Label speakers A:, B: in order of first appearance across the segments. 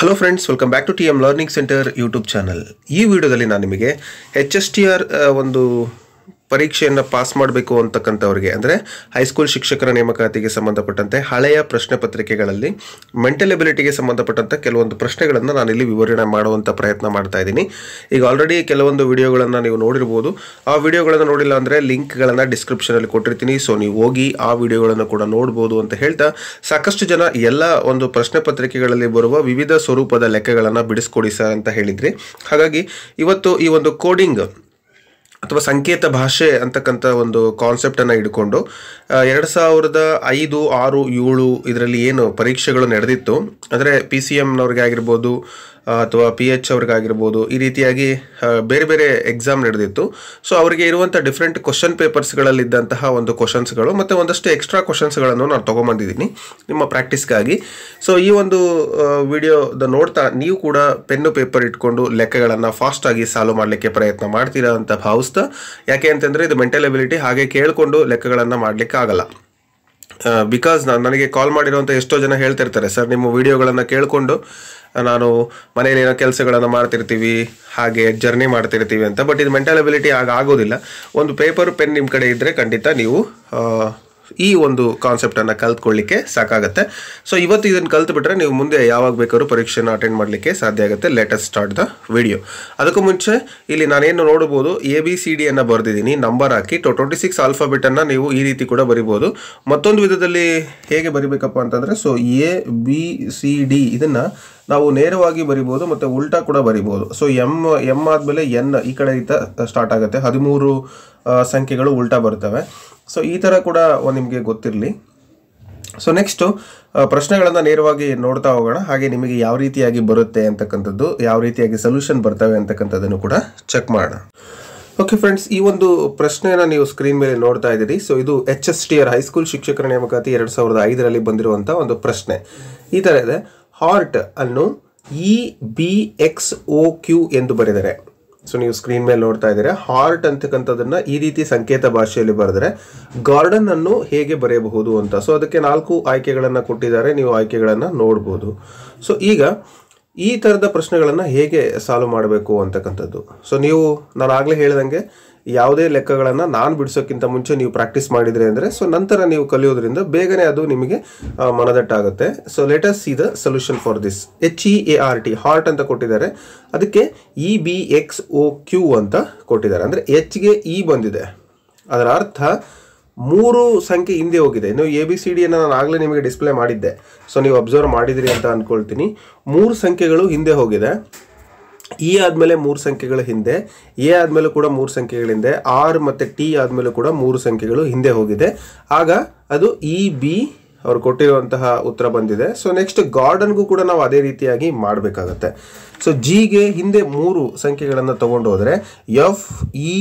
A: hello friends welcome back to T M learning centre YouTube channel ಈ ವಿಡಿಯೋದಲ್ಲಿ ನಾನು ನಿಮಗೆ ಎಚ್ ಎಸ್ ಟಿ ಆರ್ ಒಂದು ಪರೀಕ್ಷೆಯನ್ನು ಪಾಸ್ ಮಾಡಬೇಕು ಅಂತಕ್ಕಂಥವ್ರಿಗೆ ಅಂದರೆ ಹೈಸ್ಕೂಲ್ ಶಿಕ್ಷಕರ ನೇಮಕಾತಿಗೆ ಸಂಬಂಧಪಟ್ಟಂತೆ ಹಳೆಯ ಪ್ರಶ್ನೆ ಪತ್ರಿಕೆಗಳಲ್ಲಿ ಮೆಂಟಲ್ ಎಬಿಲಿಟಿಗೆ ಸಂಬಂಧಪಟ್ಟಂಥ ಕೆಲವೊಂದು ಪ್ರಶ್ನೆಗಳನ್ನು ನಾನಿಲ್ಲಿ ವಿವರಣೆ ಮಾಡುವಂಥ ಪ್ರಯತ್ನ ಮಾಡ್ತಾ ಇದ್ದೀನಿ ಈಗ ಆಲ್ರೆಡಿ ಕೆಲವೊಂದು ವಿಡಿಯೋಗಳನ್ನು ನೀವು ನೋಡಿರ್ಬೋದು ಆ ವಿಡಿಯೋಗಳನ್ನು ನೋಡಿಲ್ಲ ಅಂದರೆ ಲಿಂಕ್ಗಳನ್ನು ಡಿಸ್ಕ್ರಿಪ್ಷನಲ್ಲಿ ಕೊಟ್ಟಿರ್ತೀನಿ ಸೊ ನೀವು ಹೋಗಿ ಆ ವಿಡಿಯೋಗಳನ್ನು ಕೂಡ ನೋಡ್ಬೋದು ಅಂತ ಹೇಳ್ತಾ ಸಾಕಷ್ಟು ಜನ ಎಲ್ಲ ಒಂದು ಪ್ರಶ್ನೆ ಪತ್ರಿಕೆಗಳಲ್ಲಿ ಬರುವ ವಿವಿಧ ಸ್ವರೂಪದ ಲೆಕ್ಕಗಳನ್ನು ಬಿಡಿಸ್ಕೊಡಿ ಸರ್ ಅಂತ ಹೇಳಿದ್ರಿ ಹಾಗಾಗಿ ಇವತ್ತು ಈ ಒಂದು ಕೋಡಿಂಗ್ ಅಥವಾ ಸಂಕೇತ ಭಾಷೆ ಅಂತಕ್ಕಂಥ ಒಂದು ಕಾನ್ಸೆಪ್ಟನ್ನು ಹಿಡ್ಕೊಂಡು ಎರಡು ಸಾವಿರದ ಐದು ಆರು ಏಳು ಇದರಲ್ಲಿ ಏನು ಪರೀಕ್ಷೆಗಳು ನಡೆದಿತ್ತು ಅಂದರೆ ಪಿ ಸಿ ಎಮ್ನವ್ರಿಗೆ ಆಗಿರ್ಬೋದು ಅಥವಾ ಪಿ ಎಚ್ ಅವ್ರಿಗಾಗಿರ್ಬೋದು ಈ ರೀತಿಯಾಗಿ ಬೇರೆ ಬೇರೆ ಎಕ್ಸಾಮ್ ನಡೆದಿತ್ತು ಸೊ ಅವರಿಗೆ ಇರುವಂಥ ಡಿಫ್ರೆಂಟ್ ಕ್ವಶನ್ ಪೇಪರ್ಸ್ಗಳಲ್ಲಿದ್ದಂತಹ ಒಂದು ಕ್ವಶನ್ಸ್ಗಳು ಮತ್ತು ಒಂದಷ್ಟು ಎಕ್ಸ್ಟ್ರಾ ಕ್ವಶನ್ಸ್ಗಳನ್ನು ನಾನು ತೊಗೊಂಬಂದಿದ್ದೀನಿ ನಿಮ್ಮ ಪ್ರಾಕ್ಟೀಸ್ಗಾಗಿ ಸೊ ಈ ಒಂದು ವಿಡಿಯೋದ ನೋಡ್ತಾ ನೀವು ಕೂಡ ಪೆನ್ನು ಪೇಪರ್ ಇಟ್ಕೊಂಡು ಲೆಕ್ಕಗಳನ್ನು ಫಾಸ್ಟಾಗಿ ಸಾಲ್ವ್ ಮಾಡಲಿಕ್ಕೆ ಪ್ರಯತ್ನ ಮಾಡ್ತೀರಾ ಅಂತ ಭಾವಿಸ್ತಾ ಯಾಕೆ ಅಂತಂದರೆ ಇದು ಮೆಂಟಲ್ ಎಬಿಲಿಟಿ ಹಾಗೆ ಕೇಳಿಕೊಂಡು ಲೆಕ್ಕಗಳನ್ನು ಮಾಡಲಿಕ್ಕೆ ಆಗಲ್ಲ ಬಿಕಾಸ್ ನಾನು ನನಗೆ ಕಾಲ್ ಮಾಡಿರುವಂಥ ಎಷ್ಟೋ ಜನ ಹೇಳ್ತಿರ್ತಾರೆ ಸರ್ ನಿಮ್ಮ ವೀಡಿಯೋಗಳನ್ನು ಕೇಳಿಕೊಂಡು ನಾನು ಏನೋ ಕೆಲಸಗಳನ್ನು ಮಾಡ್ತಿರ್ತೀವಿ ಹಾಗೆ ಜರ್ನಿ ಮಾಡ್ತಿರ್ತೀವಿ ಅಂತ ಬಟ್ ಇದು ಮೆಂಟಲ್ ಅಬಿಲಿಟಿ ಆಗ ಆಗೋದಿಲ್ಲ ಒಂದು ಪೇಪರ್ ಪೆನ್ ನಿಮ್ಮ ಕಡೆ ಇದ್ದರೆ ಖಂಡಿತ ನೀವು ಈ ಒಂದು ಕಾನ್ಸೆಪ್ಟನ್ನು ಕಲ್ತ್ಕೊಳ್ಳಿಕ್ಕೆ ಸಾಕಾಗುತ್ತೆ ಸೊ ಇವತ್ತು ಇದನ್ನು ಕಲ್ತ್ಬಿಟ್ರೆ ನೀವು ಮುಂದೆ ಯಾವಾಗ ಬೇಕಾದ್ರೂ ಪರೀಕ್ಷೆನ ಅಟೆಂಡ್ ಮಾಡಲಿಕ್ಕೆ ಸಾಧ್ಯ ಆಗುತ್ತೆ ಲೇಟೆಸ್ಟ್ ಸ್ಟಾರ್ಟ್ ದ ವಿಡಿಯೋ ಅದಕ್ಕೂ ಮುಂಚೆ ಇಲ್ಲಿ ನಾನೇನು ನೋಡ್ಬೋದು ಎ ಬಿ ಸಿ ಡಿಯನ್ನು ಬರೆದಿದ್ದೀನಿ ನಂಬರ್ ಹಾಕಿ ಟ್ವೆಂಟಿ ಸಿಕ್ಸ್ ಆಲ್ಫಾಬೆಟನ್ನು ನೀವು ಈ ರೀತಿ ಕೂಡ ಬರಿಬೋದು ಮತ್ತೊಂದು ವಿಧದಲ್ಲಿ ಹೇಗೆ ಬರಿಬೇಕಪ್ಪ ಅಂತಂದರೆ so A B C D ಇದನ್ನು ನಾವು ನೇರವಾಗಿ ಬರಿಬೋದು ಮತ್ತು ಉಲ್ಟಾ ಕೂಡ ಬರಿಬೋದು ಸೊ ಎಮ್ ಎಮ್ ಆದಮೇಲೆ ಎನ್ ಈ ಕಡೆ ಕಡೆಯಿಂದ ಸ್ಟಾರ್ಟ್ ಆಗುತ್ತೆ ಹದಿಮೂರು ಸಂಖ್ಯೆಗಳು ಉಲ್ಟಾ ಬರ್ತವೆ ಸೊ ಈ ಥರ ಕೂಡ ನಿಮಗೆ ಗೊತ್ತಿರಲಿ ಸೊ ನೆಕ್ಸ್ಟು ಪ್ರಶ್ನೆಗಳನ್ನು ನೇರವಾಗಿ ನೋಡ್ತಾ ಹೋಗೋಣ ಹಾಗೆ ನಿಮಗೆ ಯಾವ ರೀತಿಯಾಗಿ ಬರುತ್ತೆ ಅಂತಕ್ಕಂಥದ್ದು ಯಾವ ರೀತಿಯಾಗಿ ಸೊಲ್ಯೂಷನ್ ಬರ್ತವೆ ಅಂತಕ್ಕಂಥದ್ದನ್ನು ಕೂಡ ಚೆಕ್ ಮಾಡೋಣ ಓಕೆ ಫ್ರೆಂಡ್ಸ್ ಈ ಒಂದು ಪ್ರಶ್ನೆಯನ್ನು ನೀವು ಸ್ಕ್ರೀನ್ ಮೇಲೆ ನೋಡ್ತಾ ಇದ್ದೀರಿ ಸೊ ಇದು H S T R high school ಶಿಕ್ಷಕರ ನೇಮಕಾತಿ ಎರಡು ಸಾವಿರದ ಐದರಲ್ಲಿ ಬಂದಿರುವಂಥ ಒಂದು ಪ್ರಶ್ನೆ ಈ ಥರ ಇದೆ ಹಾರ್ಟ್ ಅನ್ನು E B X O Q ಎಂದು ಬರೆದರೆ ಸೊ ನೀವು ಸ್ಕ್ರೀನ್ ಮೇಲೆ ನೋಡ್ತಾ ಇದ್ದೀರಾ ಹಾರ್ಟ್ ಅಂತಕ್ಕಂಥದ್ದನ್ನು ಈ ರೀತಿ ಸಂಕೇತ ಭಾಷೆಯಲ್ಲಿ ಬರೆದ್ರೆ ಗಾರ್ಡನ್ ಅನ್ನು ಹೇಗೆ ಬರೆಯಬಹುದು ಅಂತ ಸೊ ಅದಕ್ಕೆ ನಾಲ್ಕು ಆಯ್ಕೆಗಳನ್ನು ಕೊಟ್ಟಿದ್ದಾರೆ ನೀವು ಆಯ್ಕೆಗಳನ್ನು ನೋಡ್ಬೋದು ಸೊ ಈಗ ಈ ಥರದ ಪ್ರಶ್ನೆಗಳನ್ನು ಹೇಗೆ ಸಾಲ್ವ್ ಮಾಡಬೇಕು ಅಂತಕ್ಕಂಥದ್ದು ಸೊ ನೀವು ನಾನು ಆಗಲೇ ಹೇಳಿದಂಗೆ ಯಾವುದೇ ಲೆಕ್ಕಗಳನ್ನು ನಾನು ಬಿಡಿಸೋಕ್ಕಿಂತ ಮುಂಚೆ ನೀವು ಪ್ರಾಕ್ಟೀಸ್ ಮಾಡಿದರೆ ಅಂದರೆ ಸೊ ನಂತರ ನೀವು ಕಲಿಯೋದ್ರಿಂದ ಬೇಗನೆ ಅದು ನಿಮಗೆ ಮನದಟ್ಟಾಗುತ್ತೆ so let's see the solution for this H E A R T heart ಅಂತ ಕೊಟ್ಟಿದ್ದಾರೆ ಅದಕ್ಕೆ E B X O Q ಅಂತ ಕೊಟ್ಟಿದ್ದಾರೆ ಅಂದರೆ ಎಚ್ಗೆ ಇ e ಬಂದಿದೆ ಅದರ ಅರ್ಥ ಮೂರು ಸಂಖ್ಯೆ ಹಿಂದೆ ಹೋಗಿದೆ ಇನ್ನು ಎ ಬಿ ಸಿ ಡಿಯನ್ನು ನಾನು ಆಗಲೇ ನಿಮಗೆ ಡಿಸ್ಪ್ಲೇ ಮಾಡಿದ್ದೆ ಸೊ ನೀವು ಅಬ್ಸರ್ವ್ ಮಾಡಿದಿರಿ ಅಂತ ಅಂದ್ಕೊಳ್ತೀನಿ ಮೂರು ಸಂಖ್ಯೆಗಳು ಹಿಂದೆ ಹೋಗಿದೆ ಇ e ಆದಮೇಲೆ ಮೂರು ಸಂಖ್ಯೆಗಳ ಹಿಂದೆ ಎ ಆದಮೇಲೂ ಕೂಡ ಮೂರು ಸಂಖ್ಯೆಗಳ ಹಿಂದೆ ಆರ್ ಮತ್ತು ಟಿ ಆದಮೇಲೂ ಕೂಡ ಮೂರು ಸಂಖ್ಯೆಗಳು ಹಿಂದೆ ಹೋಗಿದೆ ಆಗ ಅದು ಇ e, ಬಿ ಅವ್ರು ಕೊಟ್ಟಿರುವಂತಹ ಉತ್ತರ ಬಂದಿದೆ ಸೊ ನೆಕ್ಸ್ಟ್ ಗಾರ್ಡನ್ಗೂ ಕೂಡ ನಾವು ಅದೇ ರೀತಿಯಾಗಿ ಮಾಡಬೇಕಾಗತ್ತೆ ಸೊ ಜಿಗೆ ಹಿಂದೆ ಮೂರು ಸಂಖ್ಯೆಗಳನ್ನು ತಗೊಂಡು ಹೋದರೆ F E e,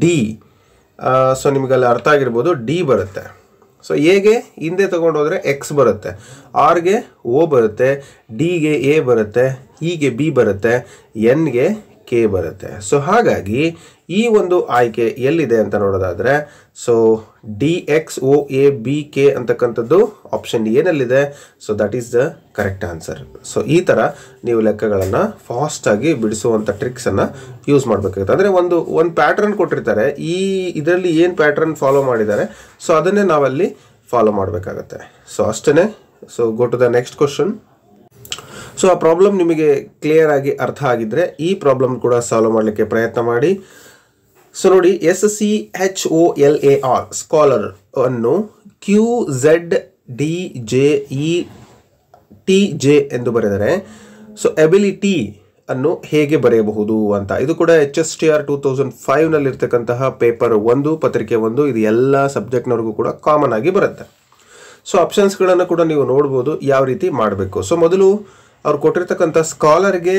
A: D so ಅಲ್ಲಿ ಅರ್ಥ ಆಗಿರ್ಬೋದು ಡಿ ಬರುತ್ತೆ ಸೊ ಎಗೆ ಹಿಂದೆ ತಗೊಂಡು ಹೋದರೆ ಎಕ್ಸ್ ಬರುತ್ತೆ ಆರ್ಗೆ ಓ ಬರುತ್ತೆ ಡಿಗೆ ಎ ಬರುತ್ತೆ ಈಗೆ ಬಿ ಬರುತ್ತೆ ಎನ್ಗೆ ಕೆ ಬರುತ್ತೆ ಸೊ ಹಾಗಾಗಿ ಈ ಒಂದು ಆಯ್ಕೆ ಎಲ್ಲಿದೆ ಅಂತ ನೋಡೋದಾದರೆ so D X O A B K ಅಂತಕ್ಕಂಥದ್ದು ಆಪ್ಷನ್ ಏನಲ್ಲಿದೆ so that is the correct answer so ಈ ಥರ ನೀವು ಲೆಕ್ಕಗಳನ್ನು ಫಾಸ್ಟಾಗಿ ಬಿಡಿಸುವಂಥ ಟ್ರಿಕ್ಸನ್ನು ಯೂಸ್ ಮಾಡಬೇಕಾಗುತ್ತೆ ಅಂದರೆ ಒಂದು ಒಂದು ಪ್ಯಾಟ್ರನ್ ಕೊಟ್ಟಿರ್ತಾರೆ ಈ ಇದರಲ್ಲಿ ಏನು ಪ್ಯಾಟ್ರನ್ ಫಾಲೋ ಮಾಡಿದ್ದಾರೆ ಸೊ ಅದನ್ನೇ ನಾವಲ್ಲಿ ಫಾಲೋ ಮಾಡಬೇಕಾಗತ್ತೆ ಸೊ ಅಷ್ಟೇ so go to the next question so ಆ ಪ್ರಾಬ್ಲಮ್ ನಿಮಗೆ ಕ್ಲಿಯರ್ ಆಗಿ ಅರ್ಥ ಆಗಿದ್ರೆ ಈ ಪ್ರಾಬ್ಲಮ್ ಕೂಡ ಸಾಲ್ವ್ ಮಾಡಲಿಕ್ಕೆ ಪ್ರಯತ್ನ ಮಾಡಿ ಸೊ ನೋಡಿ S C H O L A R scholar ಅನ್ನು Q Z D J E T J ಎಂದು ಬರೆದರೆ ಸೊ ಎಬಿಲಿಟಿ ಅನ್ನು ಹೇಗೆ ಬರೆಯಬಹುದು ಅಂತ ಇದು ಕೂಡ H S T R two thousand ಫೈವ್ನಲ್ಲಿರ್ತಕ್ಕಂತಹ ಪೇಪರ್ ಒಂದು ಪತ್ರಿಕೆ ಒಂದು ಇದು ಎಲ್ಲ ಸಬ್ಜೆಕ್ಟ್ನವರೆಗೂ ಕೂಡ ಕಾಮನ್ ಆಗಿ ಬರುತ್ತೆ ಸೊ ಆಪ್ಷನ್ಸ್ಗಳನ್ನು ಕೂಡ ನೀವು ನೋಡ್ಬೋದು ಯಾವ ರೀತಿ ಮಾಡಬೇಕು ಸೊ ಮೊದಲು ಅವ್ರು ಕೊಟ್ಟಿರ್ತಕ್ಕಂಥ ಸ್ಕಾಲರ್ಗೆ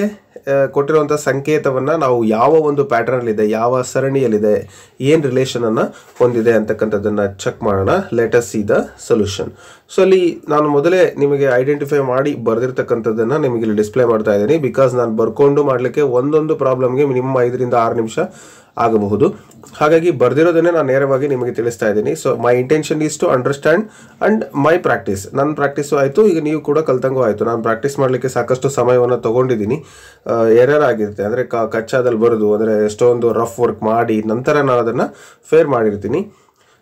A: ಕೊಟ್ಟಿರುವಂಥ ಸಂಕೇತವನ್ನು ನಾವು ಯಾವ ಒಂದು ಪ್ಯಾಟರ್ನಲ್ಲಿದೆ ಯಾವ ಸರಣಿಯಲ್ಲಿದೆ ಏನು ರಿಲೇಷನನ್ನು ಹೊಂದಿದೆ ಅಂತಕ್ಕಂಥದ್ದನ್ನು ಚೆಕ್ ಮಾಡೋಣ let's see the solution so ಅಲ್ಲಿ ನಾನು ಮೊದಲೇ ನಿಮಗೆ ಐಡೆಂಟಿಫೈ ಮಾಡಿ ಬರೆದಿರ್ತಕ್ಕಂಥದ್ದನ್ನು ನಿಮಗೆ ಇಲ್ಲಿ ಡಿಸ್ಪ್ಲೇ ಮಾಡ್ತಾ ಇದ್ದೀನಿ ಬಿಕಾಸ್ ನಾನು ಬರ್ಕೊಂಡು ಮಾಡಲಿಕ್ಕೆ ಒಂದೊಂದು ಪ್ರಾಬ್ಲಮ್ಗೆ ಮಿನಿಮಮ್ ಐದರಿಂದ ಆರು ನಿಮಿಷ ಆಗಬಹುದು ಹಾಗಾಗಿ ಬರ್ದಿರೋದನ್ನೇ ನಾನು ನೇರವಾಗಿ ನಿಮಗೆ ತಿಳಿಸ್ತಾ ಇದ್ದೀನಿ so my intention is to understand and my practice ನನ್ನ ಪ್ರಾಕ್ಟೀಸು ಆಯಿತು ಈಗ ನೀವು ಕೂಡ ಕಲ್ತಂಗೂ ಆಯಿತು ನಾನು ಪ್ರಾಕ್ಟೀಸ್ ಮಾಡಲಿಕ್ಕೆ ಸಾಕಷ್ಟು ಸಮಯವನ್ನು ತೊಗೊಂಡಿದ್ದೀನಿ ಎರರ್ ಆಗಿರುತ್ತೆ ಅಂದರೆ ಕ ಕಚ್ಚಾದಲ್ಲಿ ಬರೋದು ಅಂದರೆ ಎಷ್ಟೊಂದು ರಫ್ ವರ್ಕ್ ಮಾಡಿ ನಂತರ ನಾನು ಅದನ್ನು ಫೇರ್ ಮಾಡಿರ್ತೀನಿ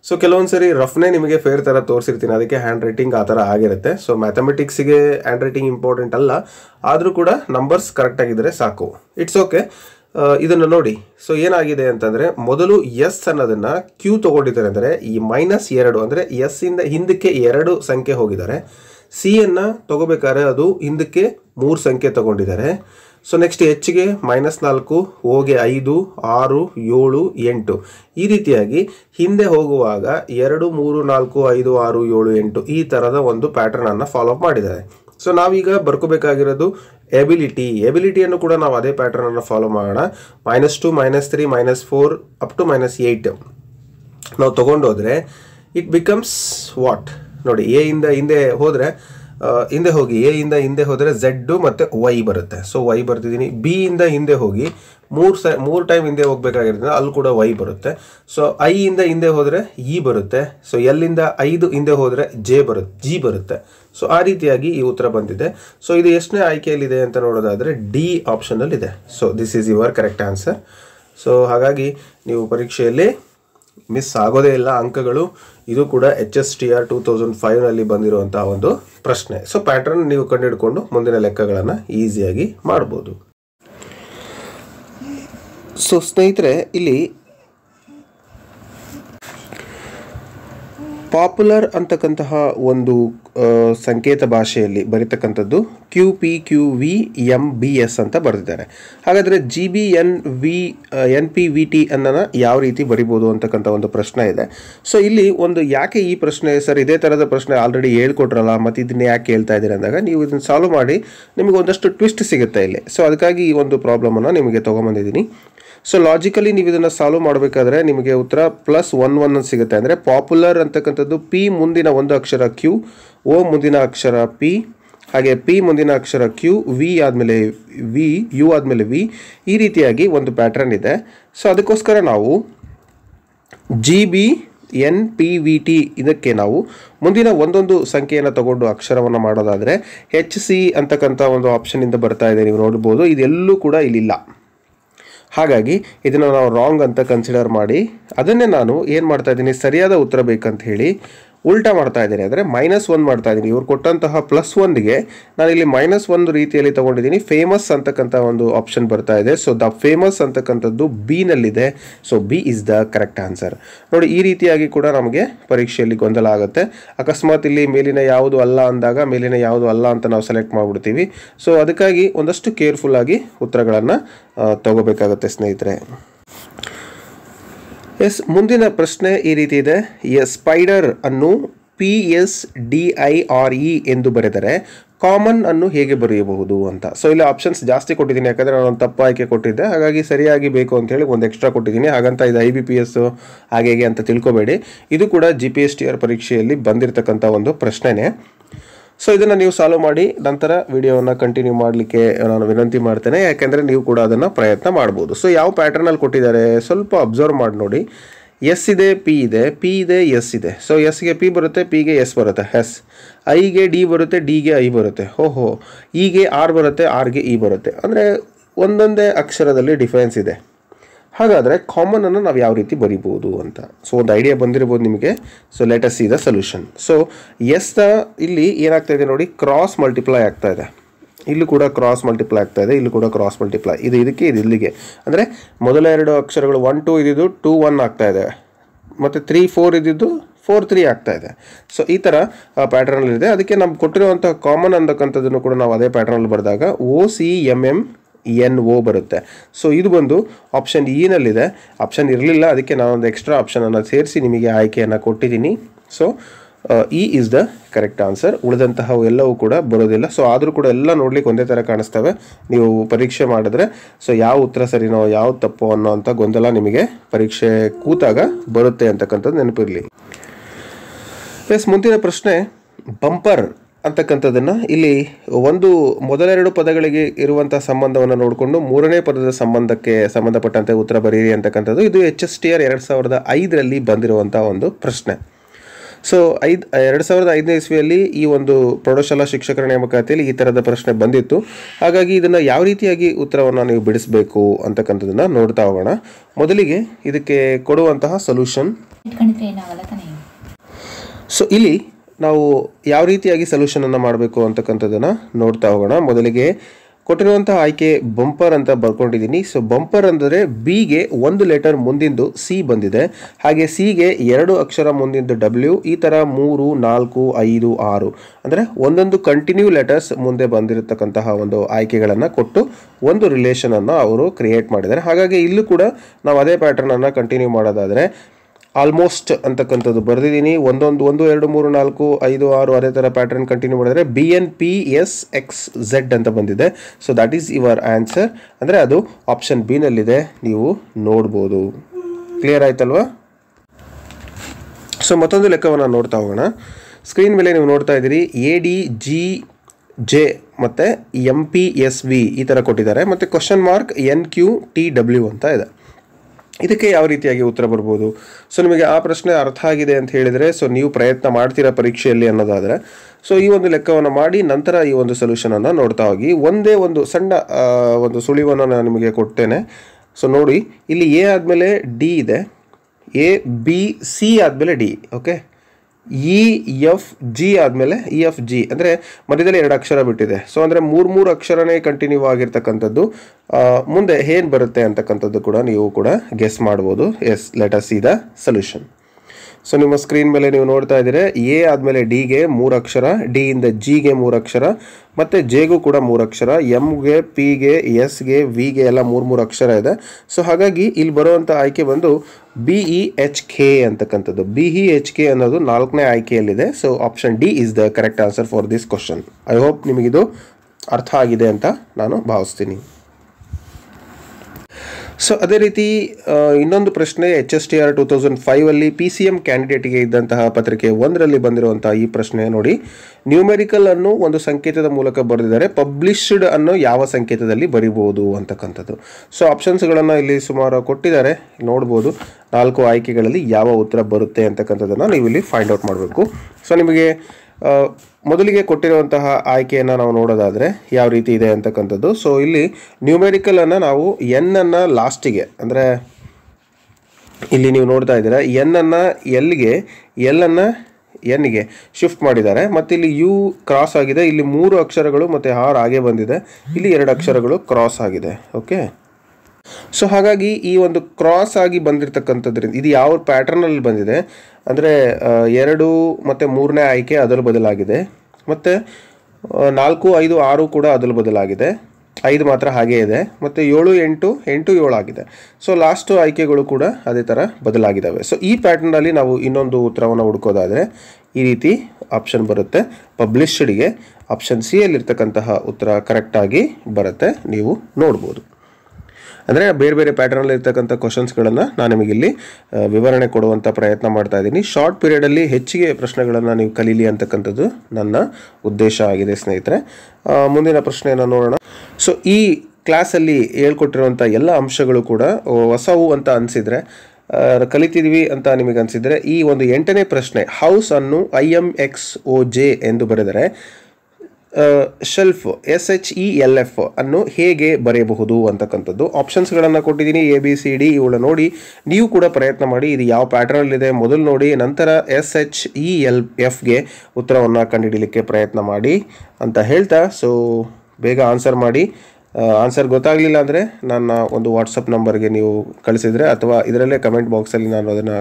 A: ಸೊ ಕೆಲವೊಂದು ಸರಿ ರಫ್ನೇ ನಿಮಗೆ ಫೇರ್ ಥರ ತೋರಿಸಿರ್ತೀನಿ ಅದಕ್ಕೆ ಹ್ಯಾಂಡ್ ರೈಟಿಂಗ್ ಆ ಥರ ಆಗಿರುತ್ತೆ ಸೊ ಮ್ಯಾಥಮೆಟಿಕ್ಸಿಗೆ ಹ್ಯಾಂಡ್ ರೈಟಿಂಗ್ ಇಂಪಾರ್ಟೆಂಟ್ ಅಲ್ಲ ಆದರೂ ಕೂಡ ನಂಬರ್ಸ್ ಕರೆಕ್ಟಾಗಿದ್ದರೆ ಸಾಕು ಇಟ್ಸ್ ಓಕೆ ಇದನ್ನು ನೋಡಿ ಸೊ ಏನಾಗಿದೆ ಅಂತಂದರೆ ಮೊದಲು ಎಸ್ ಅನ್ನೋದನ್ನು ಕ್ಯೂ ತೊಗೊಂಡಿದ್ದಾರೆ ಅಂದರೆ ಈ ಮೈನಸ್ ಎರಡು ಅಂದರೆ ಎಸ್ ಇಂದ ಹಿಂದಕ್ಕೆ ಎರಡು ಸಂಖ್ಯೆ ಹೋಗಿದ್ದಾರೆ ಸಿ ಅನ್ನು ತಗೋಬೇಕಾದ್ರೆ ಅದು ಹಿಂದಕ್ಕೆ ಮೂರು ಸಂಖ್ಯೆ ತಗೊಂಡಿದ್ದಾರೆ ಸೊ ನೆಕ್ಸ್ಟ್ ಎಚ್ಗೆ ಮೈನಸ್ ನಾಲ್ಕು ಓಗೆ ಐದು ಆರು ಏಳು ಎಂಟು ಈ ರೀತಿಯಾಗಿ ಹಿಂದೆ ಹೋಗುವಾಗ ಎರಡು ಮೂರು ನಾಲ್ಕು ಐದು ಆರು ಏಳು ಎಂಟು ಈ ಥರದ ಒಂದು ಪ್ಯಾಟರ್ನನ್ನು ಫಾಲೋ ಮಾಡಿದ್ದಾರೆ ಸೊ ನಾವೀಗ ಬರ್ಕೋಬೇಕಾಗಿರೋದು ಎಬಿಲಿಟಿ ಎಬಿಲಿಟಿಯನ್ನು ಕೂಡ ನಾವು ಅದೇ ಪ್ಯಾಟರ್ನನ್ನು ಫಾಲೋ ಮಾಡೋಣ minus two minus three minus four up to minus eight ನಾವು ತೊಗೊಂಡೋದ್ರೆ ಇಟ್ ಬಿಕಮ್ಸ್ ವಾಟ್ ನೋಡಿ ಎ ಇಂದ ಹಿಂದೆ ಹೋದರೆ ಹಿಂದೆ ಹೋಗಿ ಎ ಇಂದ ಹಿಂದೆ ಹೋದರೆ ಝೆಡ್ಡು ಮತ್ತು ವೈ ಬರುತ್ತೆ ಸೊ ವೈ ಬರ್ತಿದ್ದೀನಿ ಬಿ ಇಂದ ಹಿಂದೆ ಹೋಗಿ ಮೂರು ಸ ಮೂರು ಟೈಮ್ ಹಿಂದೆ ಹೋಗಬೇಕಾಗಿರೋದ್ರಿಂದ ಅಲ್ಲಿ ಕೂಡ ವೈ ಬರುತ್ತೆ ಸೊ ಐ ಇಂದ ಹಿಂದೆ ಹೋದರೆ ಇ e ಬರುತ್ತೆ ಸೊ ಎಲ್ಲಿಂದ ಐದು ಹಿಂದೆ ಹೋದರೆ ಜೆ ಬರುತ್ತೆ ಜಿ ಬರುತ್ತೆ ಸೊ ಆ ರೀತಿಯಾಗಿ ಈ ಉತ್ತರ ಬಂದಿದೆ ಸೊ ಇದು ಎಷ್ಟನೇ ಆಯ್ಕೆಯಲ್ಲಿದೆ ಅಂತ ನೋಡೋದಾದರೆ ಡಿ ಇದೆ so this is your correct answer so ಹಾಗಾಗಿ ನೀವು ಪರೀಕ್ಷೆಯಲ್ಲಿ ಮಿಸ್ ಆಗೋದೇ ಇಲ್ಲ ಅಂಕಗಳು ಇದು ಕೂಡ H S T R two thousand ಫೈವ್ನಲ್ಲಿ ಬಂದಿರುವಂತಹ ಒಂದು ಪ್ರಶ್ನೆ ಸೊ ಪ್ಯಾಟ್ರನ್ ನೀವು ಕಂಡುಹಿಡ್ಕೊಂಡು ಮುಂದಿನ ಲೆಕ್ಕಗಳನ್ನು ಈಸಿಯಾಗಿ ಮಾಡ್ಬೋದು ಸೊ ಸ್ನೇಹಿತರೆ ಇಲ್ಲಿ ಪಾಪ್ಯುಲರ್ ಅಂತಕ್ಕಂತಹ ಒಂದು ಸಂಕೇತ ಭಾಷೆಯಲ್ಲಿ ಬರೀತಕ್ಕಂಥದ್ದು Q P Q V M B S ಅಂತ ಬರೆದಿದ್ದಾರೆ ಹಾಗಾದರೆ G B N V N P V T ಅನ್ನೋ ಯಾವ ರೀತಿ ಬರಿಬೋದು ಅಂತಕ್ಕಂಥ ಒಂದು ಪ್ರಶ್ನೆ ಇದೆ ಸೊ ಇಲ್ಲಿ ಒಂದು ಯಾಕೆ ಈ ಪ್ರಶ್ನೆ ಸರ್ ಇದೇ ಥರದ ಪ್ರಶ್ನೆ ಆಲ್ರೆಡಿ ಹೇಳ್ಕೊಟ್ರಲ್ಲ ಮತ್ತು ಇದನ್ನ ಯಾಕೆ ಹೇಳ್ತಾ ಇದ್ದೀರಿ ಅಂದಾಗ ನೀವು ಇದನ್ನು ಸಾಲ್ವ್ ಮಾಡಿ ನಿಮಗೆ ಒಂದಷ್ಟು ಟ್ವಿಸ್ಟ್ ಸಿಗುತ್ತೆ ಇಲ್ಲಿ ಸೊ ಅದಕ್ಕಾಗಿ ಈ ಒಂದು ಪ್ರಾಬ್ಲಮನ್ನು ನಿಮಗೆ ತೊಗೊಂಬಂದಿದ್ದೀನಿ ಸೊ ಲಾಜಿಕಲಿ ನೀವು ಇದನ್ನು ಸಾಲ್ವ್ ಮಾಡಬೇಕಾದ್ರೆ ನಿಮಗೆ ಉತ್ತರ ಪ್ಲಸ್ ಒನ್ ಒನ್ ಅಂತ ಸಿಗುತ್ತೆ ಅಂದರೆ ಪಾಪ್ಯುಲರ್ ಅಂತಕ್ಕಂಥದ್ದು ಪಿ ಮುಂದಿನ ಒಂದು ಅಕ್ಷರ ಕ್ಯೂ ಓ ಮುಂದಿನ ಅಕ್ಷರ ಪಿ ಹಾಗೆ ಪಿ ಮುಂದಿನ ಅಕ್ಷರ ಕ್ಯೂ ವಿ ಆದಮೇಲೆ ವಿ ಯು ಆದಮೇಲೆ ವಿ ಈ ರೀತಿಯಾಗಿ ಒಂದು ಪ್ಯಾಟ್ರನ್ ಇದೆ ಸೊ ಅದಕ್ಕೋಸ್ಕರ ನಾವು G B N P V T ಇದಕ್ಕೆ ನಾವು ಮುಂದಿನ ಒಂದೊಂದು ಸಂಖ್ಯೆಯನ್ನು ತಗೊಂಡು ಅಕ್ಷರವನ್ನು ಮಾಡೋದಾದರೆ ಎಚ್ ಸಿ ಅಂತಕ್ಕಂಥ ಒಂದು ಆಪ್ಷನಿಂದ ಬರ್ತಾ ಇದೆ ನೀವು ನೋಡ್ಬೋದು ಇದೆಲ್ಲೂ ಕೂಡ ಇಲ್ಲಿಲ್ಲ ಹಾಗಾಗಿ ಇದನ್ನು ನಾವು ರಾಂಗ್ ಅಂತ ಕನ್ಸಿಡರ್ ಮಾಡಿ ಅದನ್ನೇ ನಾನು ಏನು ಮಾಡ್ತಾ ಇದ್ದೀನಿ ಸರಿಯಾದ ಉತ್ತರ ಬೇಕಂತ ಹೇಳಿ ಉಲ್ಟಾ ಮಾಡ್ತಾ ಇದ್ದೀನಿ ಅಂದರೆ ಮೈನಸ್ ಒನ್ ಮಾಡ್ತಾ ಇದ್ದೀನಿ ಇವ್ರು ಕೊಟ್ಟಂತಹ ಪ್ಲಸ್ ಒನ್ಗೆ ನಾನು ಇಲ್ಲಿ ಮೈನಸ್ ಒಂದು ರೀತಿಯಲ್ಲಿ ತೊಗೊಂಡಿದ್ದೀನಿ ಫೇಮಸ್ ಅಂತಕ್ಕಂಥ ಒಂದು ಆಪ್ಷನ್ ಬರ್ತಾ ಇದೆ ಸೊ ದ ಫೇಮಸ್ ಅಂತಕ್ಕಂಥದ್ದು ಬಿನಲ್ಲಿದೆ so B is the correct answer ನೋಡಿ ಈ ರೀತಿಯಾಗಿ ಕೂಡ ನಮಗೆ ಪರೀಕ್ಷೆಯಲ್ಲಿ ಗೊಂದಲ ಆಗುತ್ತೆ ಅಕಸ್ಮಾತ್ ಇಲ್ಲಿ ಮೇಲಿನ ಯಾವುದು ಅಲ್ಲ ಅಂದಾಗ ಮೇಲಿನ ಯಾವುದು ಅಲ್ಲ ಅಂತ ನಾವು ಸೆಲೆಕ್ಟ್ ಮಾಡಿಬಿಡ್ತೀವಿ ಸೊ ಅದಕ್ಕಾಗಿ ಒಂದಷ್ಟು ಕೇರ್ಫುಲ್ಲಾಗಿ ಉತ್ತರಗಳನ್ನು ತಗೋಬೇಕಾಗುತ್ತೆ ಸ್ನೇಹಿತರೆ ಎಸ್ ಮುಂದಿನ ಪ್ರಶ್ನೆ ಈ ರೀತಿ ಇದೆ ಎಸ್ ಸ್ಪೈಡರ್ ಅನ್ನು P S D I R E ಎಂದು ಬರೆದರೆ ಕಾಮನ್ ಅನ್ನು ಹೇಗೆ ಬರೆಯಬಹುದು ಅಂತ ಸೊ ಇಲ್ಲಿ ಆಪ್ಷನ್ಸ್ ಜಾಸ್ತಿ ಕೊಟ್ಟಿದ್ದೀನಿ ಯಾಕಂದರೆ ನಾನು ತಪ್ಪು ಆಯ್ಕೆ ಕೊಟ್ಟಿದ್ದೆ ಹಾಗಾಗಿ ಸರಿಯಾಗಿ ಬೇಕು ಅಂತೇಳಿ ಒಂದು ಎಕ್ಸ್ಟ್ರಾ ಕೊಟ್ಟಿದ್ದೀನಿ ಹಾಗಂತ ಇದು ಐ ಬಿ ಪಿ ಎಸ್ ಹಾಗೆ ಅಂತ ತಿಳ್ಕೊಬೇಡಿ ಇದು ಕೂಡ G P S T R ಪರೀಕ್ಷೆಯಲ್ಲಿ ಬಂದಿರತಕ್ಕಂಥ ಒಂದು ಪ್ರಶ್ನೆನೇ ಸೊ ಇದನ್ನು ನೀವು ಸಾಲ್ವ್ ಮಾಡಿ ನಂತರ ವಿಡಿಯೋವನ್ನು ಕಂಟಿನ್ಯೂ ಮಾಡಲಿಕ್ಕೆ ನಾನು ವಿನಂತಿ ಮಾಡ್ತೇನೆ ಯಾಕೆಂದರೆ ನೀವು ಕೂಡ ಅದನ್ನು ಪ್ರಯತ್ನ ಮಾಡ್ಬೋದು ಸೊ ಯಾವ ಪ್ಯಾಟರ್ನಲ್ಲಿ ಕೊಟ್ಟಿದ್ದಾರೆ ಸ್ವಲ್ಪ ಅಬ್ಸರ್ವ್ ಮಾಡಿ ನೋಡಿ ಎಸ್ ಇದೆ ಪಿ ಇದೆ ಪಿ ಇದೆ ಎಸ್ ಇದೆ ಸೊ ಎಸ್ಗೆ ಪಿ ಬರುತ್ತೆ ಪಿಗೆ ಎಸ್ ಬರುತ್ತೆ ಎಸ್ ಐಗೆ ಡಿ ಬರುತ್ತೆ ಡಿಗೆ ಐ ಬರುತ್ತೆ ಓಹೋ ಈಗೆ e ಆರ್ ಬರುತ್ತೆ ಆರ್ಗೆ ಇ e ಬರುತ್ತೆ ಅಂದರೆ ಒಂದೊಂದೇ ಅಕ್ಷರದಲ್ಲಿ ಡಿಫರೆನ್ಸ್ ಇದೆ ಹಾಗಾದರೆ ಕಾಮನನ್ನು ನಾವು ಯಾವ ರೀತಿ ಬರಿಬೋದು ಅಂತ ಸೊ ಒಂದು ಐಡಿಯಾ ಬಂದಿರ್ಬೋದು ನಿಮಗೆ so us see the solution so S the ಇಲ್ಲಿ ಏನಾಗ್ತಾ ಇದೆ ನೋಡಿ ಕ್ರಾಸ್ ಮಲ್ಟಿಪ್ಲೈ ಆಗ್ತಾ ಇದೆ ಇಲ್ಲಿ ಕೂಡ ಕ್ರಾಸ್ ಮಲ್ಟಿಪ್ಲೈ ಆಗ್ತಾ ಇದೆ ಇಲ್ಲಿ ಕೂಡ ಕ್ರಾಸ್ ಮಲ್ಟಿಪ್ಲೈ ಇದು ಇದಕ್ಕೆ ಇದು ಇಲ್ಲಿಗೆ ಅಂದರೆ ಮೊದಲ ಎರಡು ಅಕ್ಷರಗಳು ಒನ್ ಟು ಇದ್ದಿದ್ದು ಟೂ ಒನ್ ಆಗ್ತಾ ಇದೆ ಮತ್ತು ತ್ರೀ ಫೋರ್ ಇದ್ದಿದ್ದು ಫೋರ್ ತ್ರೀ ಆಗ್ತಾ ಇದೆ ಸೊ ಈ ಥರ ಪ್ಯಾಟ್ರನಲ್ಲಿ ಇದೆ ಅದಕ್ಕೆ ನಮ್ಗೆ ಕೊಟ್ಟಿರುವಂಥ ಕಾಮನ್ ಅಂತಕ್ಕಂಥದ್ದನ್ನು ಕೂಡ ನಾವು ಅದೇ ಪ್ಯಾಟ್ರನಲ್ಲಿ ಬರೆದಾಗ O C M M N O ಬರುತ್ತೆ ಸೊ ಇದು ಬಂದು ಆಪ್ಷನ್ ಇನಲ್ಲಿದೆ e ಆಪ್ಷನ್ ಇರಲಿಲ್ಲ ಅದಕ್ಕೆ ನಾನೊಂದು ಎಕ್ಸ್ಟ್ರಾ ಆಪ್ಷನನ್ನು ಸೇರಿಸಿ ನಿಮಗೆ ಆಯ್ಕೆಯನ್ನು ಕೊಟ್ಟಿದ್ದೀನಿ so E is the correct answer ಉಳಿದಂತಹ ಎಲ್ಲವೂ ಕೂಡ ಬರೋದಿಲ್ಲ ಸೊ ಆದರೂ ಕೂಡ ಎಲ್ಲ ನೋಡ್ಲಿಕ್ಕೆ ಒಂದೇ ಥರ ಕಾಣಿಸ್ತವೆ ನೀವು ಪರೀಕ್ಷೆ ಮಾಡಿದ್ರೆ ಸೊ ಯಾವ ಉತ್ತರ ಸರಿನೋ ಯಾವ ತಪ್ಪು ಅನ್ನೋ ಅಂಥ ಗೊಂದಲ ನಿಮಗೆ ಪರೀಕ್ಷೆ ಕೂತಾಗ ಬರುತ್ತೆ ಅಂತಕ್ಕಂಥದ್ದು ನೆನಪಿರಲಿ ಎಸ್ ಮುಂದಿನ ಪ್ರಶ್ನೆ ಬಂಪರ್ ಅಂತಕ್ಕಂಥದ್ದನ್ನು ಇಲ್ಲಿ ಒಂದು ಮೊದಲೆರಡು ಪದಗಳಿಗೆ ಇರುವಂಥ ಸಂಬಂಧವನ್ನು ನೋಡಿಕೊಂಡು ಮೂರನೇ ಪದದ ಸಂಬಂಧಕ್ಕೆ ಸಂಬಂಧಪಟ್ಟಂತೆ ಉತ್ತರ ಬರೀರಿ ಅಂತಕ್ಕಂಥದ್ದು ಇದು ಎಚ್ ಎಸ್ ಟಿ ಆರ್ ಎರಡು ಸಾವಿರದ ಐದರಲ್ಲಿ ಬಂದಿರುವಂಥ ಒಂದು ಪ್ರಶ್ನೆ ಸೊ ಐದು ಎರಡು ಸಾವಿರದ ಐದನೇ ಇಸ್ವಿಯಲ್ಲಿ ಈ ಒಂದು ಪ್ರೌಢಶಾಲಾ ಶಿಕ್ಷಕರ ನೇಮಕಾತಿಯಲ್ಲಿ ಈ ಥರದ ಪ್ರಶ್ನೆ ಬಂದಿತ್ತು ಹಾಗಾಗಿ ಇದನ್ನು ಯಾವ ರೀತಿಯಾಗಿ ಉತ್ತರವನ್ನು ನೀವು ಬಿಡಿಸಬೇಕು ಅಂತಕ್ಕಂಥದ್ದನ್ನು ನೋಡ್ತಾ ಹೋಗೋಣ ಮೊದಲಿಗೆ ಇದಕ್ಕೆ ಕೊಡುವಂತಹ ಸೊಲ್ಯೂಷನ್ ಸೊ ಇಲ್ಲಿ ನಾವು ಯಾವ ರೀತಿಯಾಗಿ ಸೊಲ್ಯೂಷನನ್ನು ಮಾಡಬೇಕು ಅಂತಕ್ಕಂಥದ್ದನ್ನು ನೋಡ್ತಾ ಹೋಗೋಣ ಮೊದಲಿಗೆ ಕೊಟ್ಟಿರುವಂತಹ ಆಯ್ಕೆ ಬಂಪರ್ ಅಂತ ಬರ್ಕೊಂಡಿದ್ದೀನಿ ಸೊ ಬಂಪರ್ ಅಂದರೆ ಬಿಗೆ ಒಂದು ಲೆಟರ್ ಮುಂದಿಂದು ಸಿ ಬಂದಿದೆ ಹಾಗೆ ಸಿಗೆ ಎರಡು ಅಕ್ಷರ ಮುಂದಿಂದು ಡಬ್ಲ್ಯೂ ಈ ಥರ ಮೂರು ನಾಲ್ಕು ಐದು ಆರು ಅಂದರೆ ಒಂದೊಂದು ಕಂಟಿನ್ಯೂ ಲೆಟರ್ಸ್ ಮುಂದೆ ಬಂದಿರತಕ್ಕಂತಹ ಒಂದು ಆಯ್ಕೆಗಳನ್ನು ಕೊಟ್ಟು ಒಂದು ರಿಲೇಷನನ್ನು ಅವರು ಕ್ರಿಯೇಟ್ ಮಾಡಿದ್ದಾರೆ ಹಾಗಾಗಿ ಇಲ್ಲೂ ಕೂಡ ನಾವು ಅದೇ ಪ್ಯಾಟರ್ನನ್ನು ಕಂಟಿನ್ಯೂ ಮಾಡೋದಾದರೆ ಆಲ್ಮೋಸ್ಟ್ ಅಂತಕ್ಕಂಥದ್ದು ಬರೆದಿದ್ದೀನಿ ಒಂದೊಂದು ಒಂದು ಎರಡು ಮೂರು ನಾಲ್ಕು ಐದು ಆರು ಅದೇ ಥರ ಪ್ಯಾಟರ್ನ್ ಕಂಟಿನ್ಯೂ ಮಾಡಿದರೆ B N P S X Z ಅಂತ ಬಂದಿದೆ so that is your answer ಅಂದರೆ ಅದು ಆಪ್ಷನ್ ನಲ್ಲಿದೆ ನೀವು ನೋಡ್ಬೋದು ಕ್ಲಿಯರ್ ಆಯ್ತಲ್ವಾ ಸೊ ಮತ್ತೊಂದು ಲೆಕ್ಕವನ್ನು ನೋಡ್ತಾ ಹೋಗೋಣ ಸ್ಕ್ರೀನ್ ಮೇಲೆ ನೀವು ನೋಡ್ತಾ ಇದ್ದೀರಿ ಎ ಡಿ ಜಿ ಜೆ ಮತ್ತು ಎಂ ಪಿ ಎಸ್ ವಿ ಈ ಥರ ಕೊಟ್ಟಿದ್ದಾರೆ ಮತ್ತು question mark N Q T W ಅಂತ ಇದೆ ಇದಕ್ಕೆ ಯಾವ ರೀತಿಯಾಗಿ ಉತ್ತರ ಬರ್ಬೋದು ಸೊ ನಿಮಗೆ ಆ ಪ್ರಶ್ನೆ ಅರ್ಥ ಆಗಿದೆ ಅಂತ ಹೇಳಿದರೆ ಸೊ ನೀವು ಪ್ರಯತ್ನ ಮಾಡ್ತೀರಾ ಪರೀಕ್ಷೆಯಲ್ಲಿ ಅನ್ನೋದಾದರೆ ಸೊ ಈ ಒಂದು ಲೆಕ್ಕವನ್ನು ಮಾಡಿ ನಂತರ ಈ ಒಂದು ಸೊಲ್ಯೂಷನನ್ನು ನೋಡ್ತಾ ಹೋಗಿ ಒಂದೇ ಒಂದು ಸಣ್ಣ ಒಂದು ಸುಳಿವನ್ನು ನಾನು ನಿಮಗೆ ಕೊಡ್ತೇನೆ ಸೊ ನೋಡಿ ಇಲ್ಲಿ ಎ ಆದಮೇಲೆ ಡಿ ಇದೆ ಎ ಬಿ ಸಿ ಆದಮೇಲೆ D okay E e F G ಆದಮೇಲೆ ಇ e ಎಫ್ ಜಿ ಅಂದರೆ ಮಧ್ಯದಲ್ಲಿ ಎರಡು ಅಕ್ಷರ ಬಿಟ್ಟಿದೆ ಸೊ ಅಂದರೆ ಮೂರು ಮೂರು ಅಕ್ಷರನೇ ಕಂಟಿನ್ಯೂ ಆಗಿರ್ತಕ್ಕಂಥದ್ದು ಮುಂದೆ ಏನು ಬರುತ್ತೆ ಅಂತಕ್ಕಂಥದ್ದು ಕೂಡ ನೀವು ಕೂಡ ಗೆಸ್ ಮಾಡ್ಬೋದು yes let us see the solution so ನಿಮ್ಮ ಸ್ಕ್ರೀನ್ ಮೇಲೆ ನೀವು ನೋಡ್ತಾ ಇದ್ದೀರಿ ಎ ಆದಮೇಲೆ ಡಿಗೆ ಮೂರು ಅಕ್ಷರ ಡಿ ಇಂದ ಜಿಗೆ ಮೂರು ಅಕ್ಷರ ಮತ್ತು ಜೆಗೂ ಕೂಡ ಮೂರು ಅಕ್ಷರ ಎಮ್ಗೆ ಗೆ ಎಸ್ಗೆ ವಿಗೆ ಎಲ್ಲ ಮೂರು ಮೂರು ಅಕ್ಷರ ಇದೆ ಸೊ ಹಾಗಾಗಿ ಇಲ್ಲಿ ಬರುವಂಥ ಆಯ್ಕೆ ಬಂದು ಬಿ ಇ ಎಚ್ ಕೆ ಅಂತಕ್ಕಂಥದ್ದು ಬಿ ಇ ಎಚ್ ಕೆ ಅನ್ನೋದು ನಾಲ್ಕನೇ ಆಯ್ಕೆಯಲ್ಲಿದೆ so option D is the correct answer for this question I hope ನಿಮಗಿದು ಅರ್ಥ ಆಗಿದೆ ಅಂತ ನಾನು ಭಾವಿಸ್ತೀನಿ ಸೊ ಅದೇ ರೀತಿ ಇನ್ನೊಂದು ಪ್ರಶ್ನೆ H S T R two thousand ಫೈವಲ್ಲಿ ಪಿ ಸಿ ಎಂ ಕ್ಯಾಂಡಿಡೇಟ್ಗೆ ಇದ್ದಂತಹ ಪತ್ರಿಕೆ ಒಂದರಲ್ಲಿ ಬಂದಿರುವಂತಹ ಈ ಪ್ರಶ್ನೆ ನೋಡಿ ನ್ಯೂಮೆರಿಕಲ್ ಅನ್ನು ಒಂದು ಸಂಕೇತದ ಮೂಲಕ ಬರೆದಿದ್ದಾರೆ ಪಬ್ಲಿಷ್ಡ್ ಅನ್ನು ಯಾವ ಸಂಕೇತದಲ್ಲಿ ಬರಿಬೋದು ಅಂತಕ್ಕಂಥದ್ದು ಸೊ ಆಪ್ಷನ್ಸ್ಗಳನ್ನು ಇಲ್ಲಿ ಸುಮಾರು ಕೊಟ್ಟಿದ್ದಾರೆ ನೋಡ್ಬೋದು ನಾಲ್ಕು ಆಯ್ಕೆಗಳಲ್ಲಿ ಯಾವ ಉತ್ತರ ಬರುತ್ತೆ ಅಂತಕ್ಕಂಥದ್ದನ್ನು ನೀವು ಇಲ್ಲಿ ಫೈಂಡ್ ಔಟ್ ಮಾಡಬೇಕು ಸೊ ನಿಮಗೆ ಮೊದಲಿಗೆ ಕೊಟ್ಟಿರುವಂತಹ ಆಯ್ಕೆಯನ್ನು ನಾವು ನೋಡೋದಾದರೆ ಯಾವ ರೀತಿ ಇದೆ ಅಂತಕ್ಕಂಥದ್ದು ಸೊ ಇಲ್ಲಿ ನ್ಯೂಮೆರಿಕಲನ್ನು ನಾವು ಎನ್ನನ್ನು ಲಾಸ್ಟಿಗೆ ಅಂದರೆ ಇಲ್ಲಿ ನೀವು ನೋಡ್ತಾ ಇದ್ದೀರಾ ಎನ್ನನ್ನು ಎಲ್ಗೆ ಎಲ್ಲನ್ನು ಎನ್ಗೆ ಶಿಫ್ಟ್ ಮಾಡಿದ್ದಾರೆ ಮತ್ತು ಇಲ್ಲಿ ಯು ಕ್ರಾಸ್ ಆಗಿದೆ ಇಲ್ಲಿ ಮೂರು ಅಕ್ಷರಗಳು ಮತ್ತು ಆರ್ ಹಾಗೆ ಬಂದಿದೆ ಇಲ್ಲಿ ಎರಡು ಅಕ್ಷರಗಳು ಕ್ರಾಸ್ ಆಗಿದೆ ಓಕೆ ಸೊ ಹಾಗಾಗಿ ಈ ಒಂದು ಕ್ರಾಸ್ ಆಗಿ ಬಂದಿರತಕ್ಕಂಥದ್ರಿಂದ ಇದು ಯಾವ ಪ್ಯಾಟರ್ನಲ್ಲಿ ಬಂದಿದೆ ಅಂದರೆ ಎರಡು ಮತ್ತು ಮೂರನೇ ಆಯ್ಕೆ ಅದಲು ಬದಲಾಗಿದೆ ಮತ್ತು ನಾಲ್ಕು ಐದು ಆರು ಕೂಡ ಅದಲು ಬದಲಾಗಿದೆ ಐದು ಮಾತ್ರ ಹಾಗೇ ಇದೆ ಮತ್ತು ಏಳು ಎಂಟು ಎಂಟು ಏಳು ಆಗಿದೆ ಸೊ ಲಾಸ್ಟು ಆಯ್ಕೆಗಳು ಕೂಡ ಅದೇ ಥರ ಬದಲಾಗಿದ್ದಾವೆ ಸೊ ಈ ಪ್ಯಾಟರ್ನಲ್ಲಿ ನಾವು ಇನ್ನೊಂದು ಉತ್ತರವನ್ನು ಹುಡುಕೋದಾದರೆ ಈ ರೀತಿ ಆಪ್ಷನ್ ಬರುತ್ತೆ ಪಬ್ಲಿಷ್ಡ್ಗೆ ಆಪ್ಷನ್ ಸಿ ಅಲ್ಲಿರ್ತಕ್ಕಂತಹ ಉತ್ತರ ಕರೆಕ್ಟಾಗಿ ಬರುತ್ತೆ ನೀವು ನೋಡ್ಬೋದು ಅಂದರೆ ಬೇರೆ ಬೇರೆ ಪ್ಯಾಟರ್ನಲ್ಲಿ ಇರ್ತಕ್ಕಂಥ ಕ್ವಶನ್ಸ್ಗಳನ್ನು ನಾನು ನಿಮಗಿಲ್ಲಿ ವಿವರಣೆ ಕೊಡುವಂಥ ಪ್ರಯತ್ನ ಮಾಡ್ತಾ ಇದ್ದೀನಿ ಶಾರ್ಟ್ ಪೀರಿಯಡಲ್ಲಿ ಹೆಚ್ಚಿಗೆ ಪ್ರಶ್ನೆಗಳನ್ನು ನೀವು ಕಲೀಲಿ ಅಂತಕ್ಕಂಥದ್ದು ನನ್ನ ಉದ್ದೇಶ ಆಗಿದೆ ಸ್ನೇಹಿತರೆ ಮುಂದಿನ ಪ್ರಶ್ನೆಯನ್ನು ನೋಡೋಣ ಸೊ ಈ ಕ್ಲಾಸಲ್ಲಿ ಹೇಳ್ಕೊಟ್ಟಿರುವಂಥ ಎಲ್ಲ ಅಂಶಗಳು ಕೂಡ ಹೊಸವು ಅಂತ ಅನಿಸಿದರೆ ಕಲಿತಿದ್ವಿ ಅಂತ ನಿಮಗೆ ಅನಿಸಿದರೆ ಈ ಒಂದು ಎಂಟನೇ ಪ್ರಶ್ನೆ ಹೌಸ್ ಅನ್ನು I M X O J ಎಂದು ಬರೆದರೆ shelf S H E L F ಅನ್ನು ಹೇಗೆ ಬರೆಯಬಹುದು ಅಂತಕ್ಕಂಥದ್ದು ಆಪ್ಷನ್ಸ್ಗಳನ್ನು ಕೊಟ್ಟಿದ್ದೀನಿ ಎ ಬಿ ಸಿ ಡಿ ಇವುಗಳನ್ನು ನೋಡಿ ನೀವು ಕೂಡ ಪ್ರಯತ್ನ ಮಾಡಿ ಇದು ಯಾವ ಪ್ಯಾಟ್ರನಲ್ಲಿದೆ ಮೊದಲು ನೋಡಿ ನಂತರ S H E e L ಎಫ್ಗೆ ಉತ್ತರವನ್ನು ಕಂಡುಹಿಡಲಿಕ್ಕೆ ಪ್ರಯತ್ನ ಮಾಡಿ ಅಂತ ಹೇಳ್ತಾ ಸೊ ಬೇಗ ಆನ್ಸರ್ ಮಾಡಿ ಆನ್ಸರ್ ಗೊತ್ತಾಗಲಿಲ್ಲ ಅಂದರೆ ನನ್ನ ಒಂದು ವಾಟ್ಸಪ್ ನಂಬರ್ಗೆ ನೀವು ಕಳಿಸಿದರೆ ಅಥವಾ ಇದರಲ್ಲೇ ಕಮೆಂಟ್ ಬಾಕ್ಸಲ್ಲಿ ನಾನು ಅದನ್ನು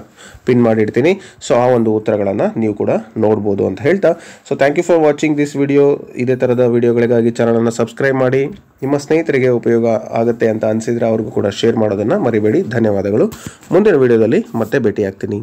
A: ಪಿನ್ ಮಾಡಿಡ್ತೀನಿ ಸೊ ಆ ಒಂದು ಉತ್ತರಗಳನ್ನು ನೀವು ಕೂಡ ನೋಡ್ಬೋದು ಅಂತ ಹೇಳ್ತಾ so thank you for watching this video ಇದೇ ಥರದ ವಿಡಿಯೋಗಳಿಗಾಗಿ ಚಾನಲನ್ನು ಸಬ್ಸ್ಕ್ರೈಬ್ ಮಾಡಿ ನಿಮ್ಮ ಸ್ನೇಹಿತರಿಗೆ ಉಪಯೋಗ ಆಗುತ್ತೆ ಅಂತ ಅನಿಸಿದರೆ ಅವ್ರಿಗೂ ಕೂಡ ಶೇರ್ ಮಾಡೋದನ್ನು ಮರಿಬೇಡಿ ಧನ್ಯವಾದಗಳು ಮುಂದಿನ ವಿಡಿಯೋದಲ್ಲಿ ಮತ್ತೆ ಭೇಟಿಯಾಗ್ತೀನಿ